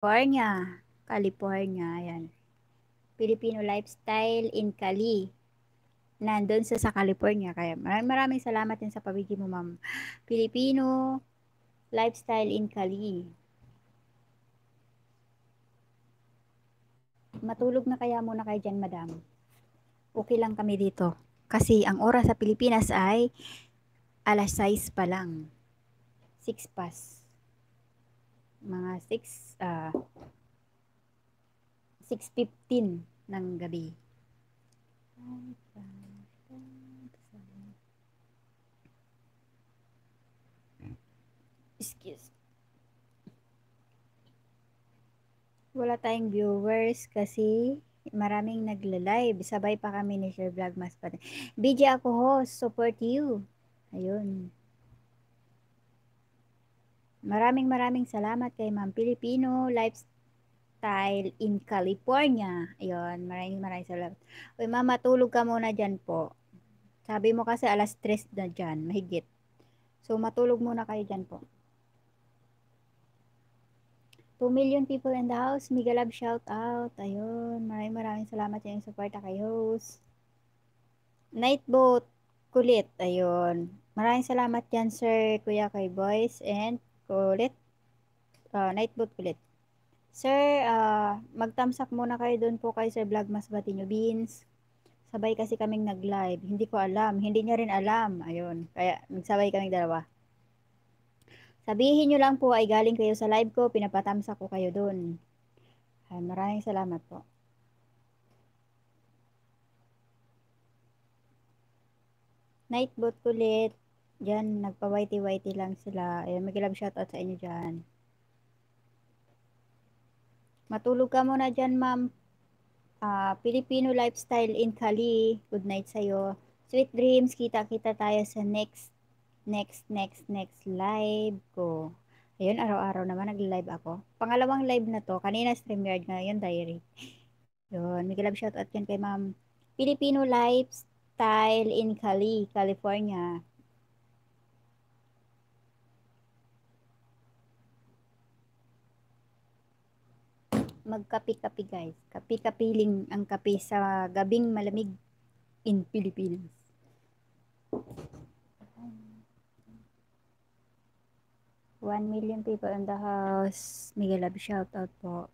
California. California, ayan. Filipino Lifestyle in Cali. Nandun sa, sa California. Kaya maraming, maraming salamat din sa pabigay mo, ma'am. Filipino Lifestyle in Cali. Matulog na kaya muna kayo dyan, madam. Okay lang kami dito. Kasi ang oras sa Pilipinas ay alas 6 pa lang. 6 past. 6 uh, 6.15 ng gabi. Excuse. Wala tayong viewers kasi maraming nagla-live. Sabay pa kami ni Sir Vlogmas pa. BJ ako host, support you. Ayun. Maraming maraming salamat kay Ma'am Pilipino Lifestyle in California. Ayun, maraming maraming salamat. Uy, Ma'am, matulog ka muna dyan po. Sabi mo kasi alas 3 na dyan, mahigit. So, matulog muna kayo dyan po. 2 million people in the house. Mega love shout out. Ayun, maraming maraming salamat sa inyong suporta kay host. Nightboat, kulit. Ayun. Maraming salamat yan, sir, Kuya Kay Boys, and ko ulit. Uh, ah, night boot ulit. Sir, uh, magtamsak muna kayo doon po kay Sir Vlogmas Batinyo Beans. Sabay kasi kaming nag-live. Hindi ko alam. Hindi niya rin alam. Ayun. Kaya nagsabay kaming dalawa. Sabihin nyo lang po ay galing kayo sa live ko. Pinapatamsak ko kayo doon. Ah, maraming salamat po. Nightbot ulit. Diyan, nagpa-whitey-whitey lang sila. Ayan, mag-love shoutout sa inyo dyan. Matulog ka muna dyan, ma'am. Uh, Filipino Lifestyle in Cali. Good night sa'yo. Sweet dreams. Kita-kita tayo sa next, next, next, next live ko. Ayun, araw-araw naman nag-live ako. Pangalawang live na to. Kanina StreamYard, nga ngayon diary. Yun, may love shoutout yan kay ma'am. Filipino Lifestyle in Cali, California. magkapi-kapi guys. Kapi-kapiling ang kape sa gabing malamig in Philippines. One million people in the house. Miguel Love, shout out po.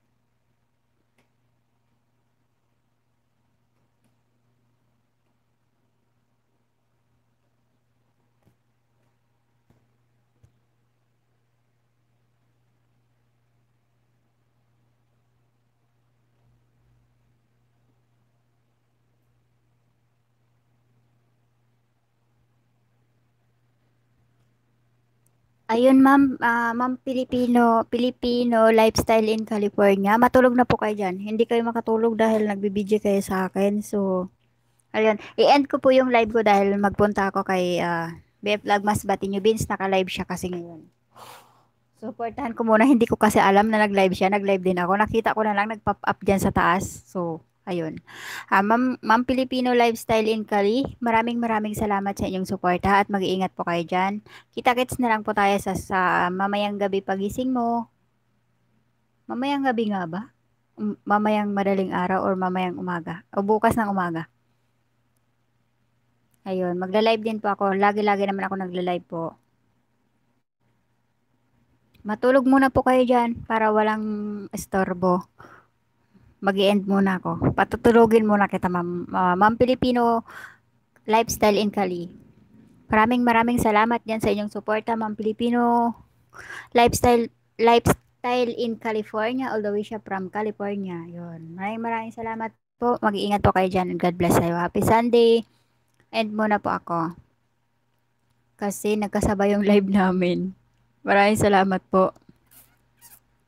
Ayun ma'am, uh, ma'am Pilipino, Pilipino lifestyle in California. Matulog na po kayo diyan. Hindi kayo makatulog dahil nagbibidyo kayo sa akin. So, ayun. I-end ko po yung live ko dahil magpunta ako kay uh, ah, BF Vlogmas Batinyo Beans. Naka-live siya kasi ngayon. Supportahan ko muna. Hindi ko kasi alam na nag-live siya. Nag-live din ako. Nakita ko na lang nag-pop up diyan sa taas. So, Ayun. Uh, Ma'am, Ma'am Filipino Lifestyle in Cali, maraming maraming salamat sa inyong suporta at mag-iingat po kayo dyan. Kita-kits na lang po tayo sa, sa mamayang gabi pagising mo. Mamayang gabi nga ba? Mamayang madaling araw or mamayang umaga? O bukas ng umaga? Ayun, magla-live din po ako. Lagi-lagi naman ako nagla-live po. Matulog muna po kayo dyan para walang estorbo mag end muna ako. Patutulogin muna kita, Ma'am. Uh, Ma'am Pilipino Lifestyle in Cali. Maraming maraming salamat diyan sa inyong suporta, Ma'am Pilipino Lifestyle Lifestyle in California, all the way siya from California. Yun. Maraming maraming salamat po. Mag-iingat po kayo dyan. God bless sa'yo. Happy Sunday. End muna po ako. Kasi nagkasabay yung live namin. Maraming salamat po.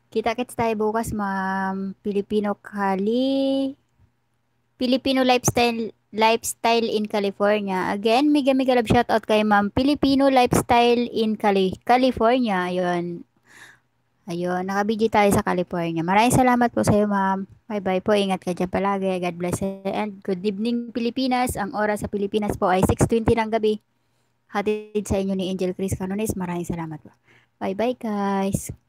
Kita-kits tayo bukas, ma'am. Filipino Cali. Filipino Lifestyle Lifestyle in California. Again, mega mega love shoutout kay Ma'am Filipino Lifestyle in Cali California. Ayun. Ayun, nakabidyo tayo sa California. Maraming salamat po sa iyo, Ma'am. Bye-bye po. Ingat ka dyan palagi. God bless you. And good evening, Pilipinas. Ang oras sa Pilipinas po ay 6.20 ng gabi. Hatid sa inyo ni Angel Chris Canones. Maraming salamat po. Bye-bye, guys.